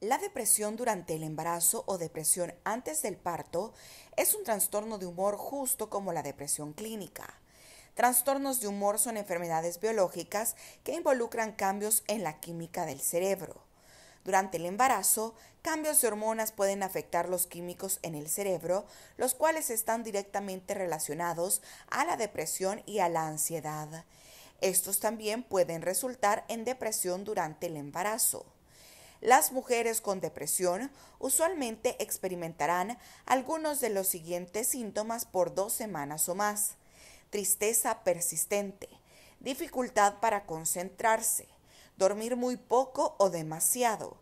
La depresión durante el embarazo o depresión antes del parto es un trastorno de humor justo como la depresión clínica. Trastornos de humor son enfermedades biológicas que involucran cambios en la química del cerebro. Durante el embarazo, cambios de hormonas pueden afectar los químicos en el cerebro, los cuales están directamente relacionados a la depresión y a la ansiedad. Estos también pueden resultar en depresión durante el embarazo. Las mujeres con depresión usualmente experimentarán algunos de los siguientes síntomas por dos semanas o más. Tristeza persistente, dificultad para concentrarse, dormir muy poco o demasiado,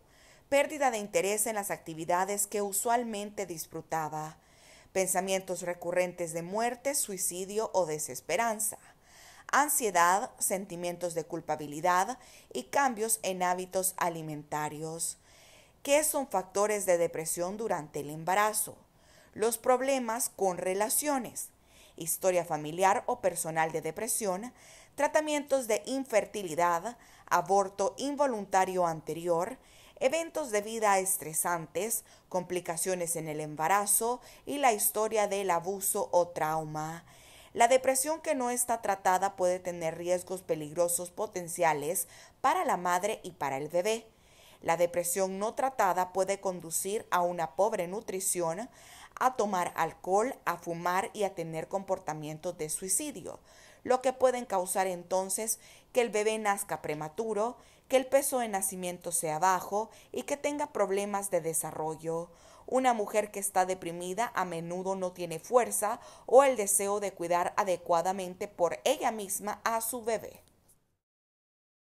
pérdida de interés en las actividades que usualmente disfrutaba, pensamientos recurrentes de muerte, suicidio o desesperanza ansiedad, sentimientos de culpabilidad y cambios en hábitos alimentarios. ¿Qué son factores de depresión durante el embarazo? Los problemas con relaciones, historia familiar o personal de depresión, tratamientos de infertilidad, aborto involuntario anterior, eventos de vida estresantes, complicaciones en el embarazo y la historia del abuso o trauma. La depresión que no está tratada puede tener riesgos peligrosos potenciales para la madre y para el bebé. La depresión no tratada puede conducir a una pobre nutrición, a tomar alcohol, a fumar y a tener comportamientos de suicidio lo que pueden causar entonces que el bebé nazca prematuro, que el peso de nacimiento sea bajo y que tenga problemas de desarrollo. Una mujer que está deprimida a menudo no tiene fuerza o el deseo de cuidar adecuadamente por ella misma a su bebé.